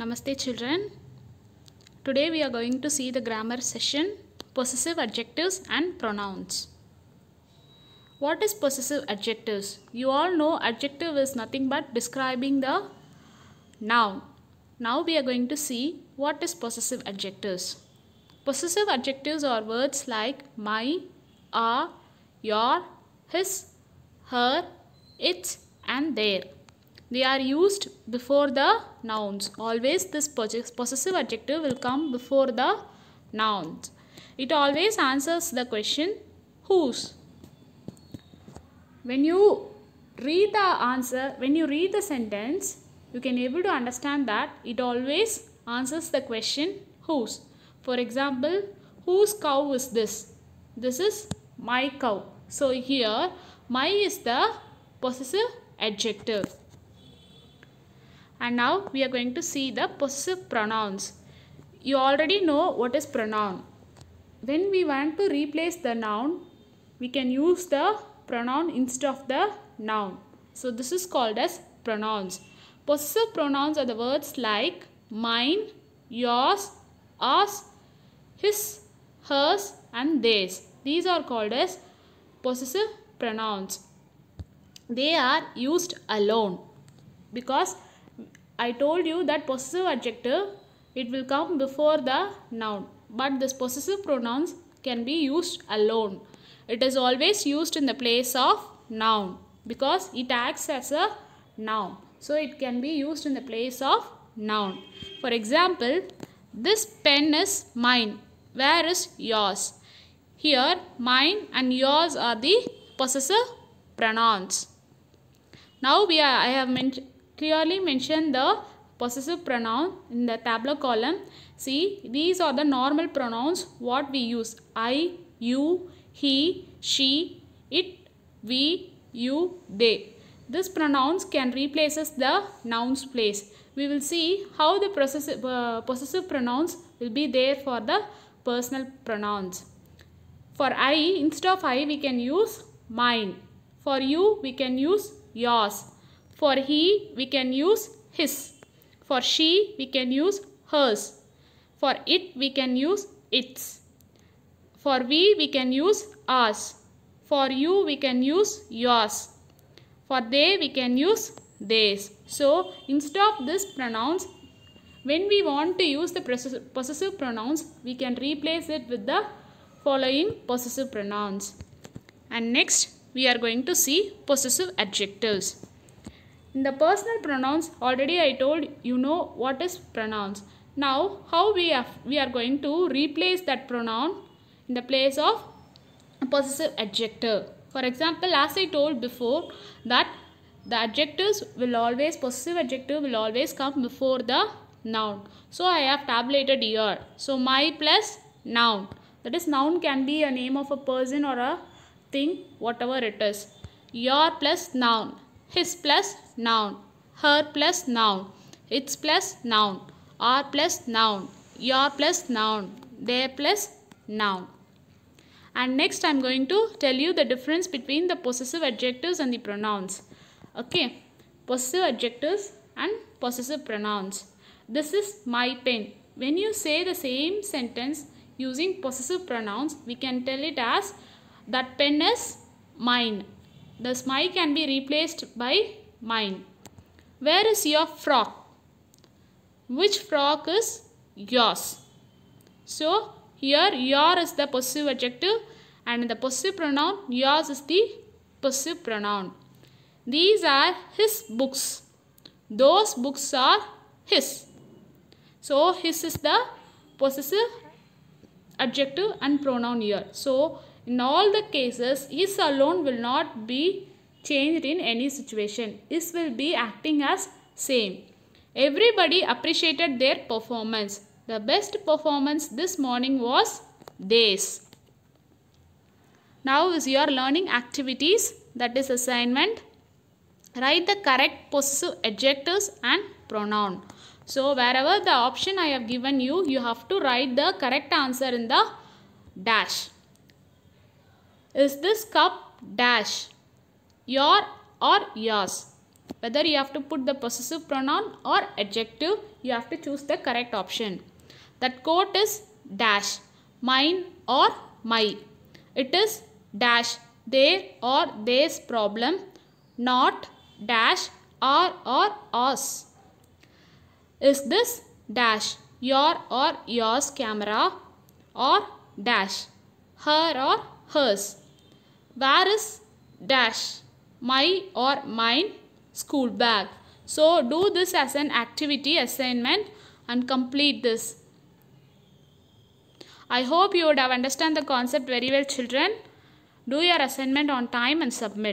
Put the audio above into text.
Namaste children. Today we are going to see the grammar session possessive adjectives and pronouns. What is possessive adjectives? You all know adjective is nothing but describing the noun. Now we are going to see what is possessive adjectives. Possessive adjectives are words like my, are, your, his, her, its and their. They are used before the nouns. Always this possessive adjective will come before the nouns. It always answers the question whose. When you read the answer, when you read the sentence, you can able to understand that it always answers the question whose. For example, whose cow is this? This is my cow. So here, my is the possessive adjective. And now we are going to see the possessive pronouns. You already know what is pronoun. When we want to replace the noun, we can use the pronoun instead of the noun. So this is called as pronouns. Possessive pronouns are the words like mine, yours, ours, his, hers and theirs. These are called as possessive pronouns. They are used alone because I told you that possessive adjective, it will come before the noun. But this possessive pronouns can be used alone. It is always used in the place of noun because it acts as a noun. So it can be used in the place of noun. For example, this pen is mine. Where is yours? Here, mine and yours are the possessive pronouns. Now we are, I have mentioned clearly mention the possessive pronoun in the tabular column. See, these are the normal pronouns what we use. I, you, he, she, it, we, you, they. This pronouns can replaces the nouns place. We will see how the possessive, uh, possessive pronouns will be there for the personal pronouns. For I, instead of I, we can use mine. For you, we can use yours. For he, we can use his. For she, we can use hers. For it, we can use its. For we, we can use ours. For you, we can use yours. For they, we can use theirs. So, instead of this pronouns, when we want to use the possessive pronouns, we can replace it with the following possessive pronouns. And next, we are going to see possessive adjectives. In the personal pronouns, already I told you know what is pronouns. Now, how we are, we are going to replace that pronoun in the place of possessive adjective. For example, as I told before that the adjectives will always, possessive adjective will always come before the noun. So, I have tabulated here. So, my plus noun. That is, noun can be a name of a person or a thing, whatever it is. Your plus noun his plus noun. Her plus noun. Its plus noun. Our plus noun. Your plus noun. Their plus noun. And next I am going to tell you the difference between the possessive adjectives and the pronouns. Okay. Possessive adjectives and possessive pronouns. This is my pen. When you say the same sentence using possessive pronouns, we can tell it as that pen is mine the my can be replaced by mine. Where is your frock? Which frock is yours? So here your is the possessive adjective and the possessive pronoun yours is the possessive pronoun. These are his books. Those books are his. So his is the possessive adjective and pronoun here. So in all the cases, is alone will not be changed in any situation. Is will be acting as same. Everybody appreciated their performance. The best performance this morning was this. Now is your learning activities that is assignment. Write the correct possessive adjectives and pronoun. So wherever the option I have given you, you have to write the correct answer in the dash. Is this cup dash your or yours? Whether you have to put the possessive pronoun or adjective, you have to choose the correct option. That coat is dash, mine or my. It is dash, they or theirs problem, not dash our or us. Is this dash your or yours camera or dash her or hers? Where is dash? My or mine school bag. So do this as an activity assignment and complete this. I hope you would have understood the concept very well children. Do your assignment on time and submit.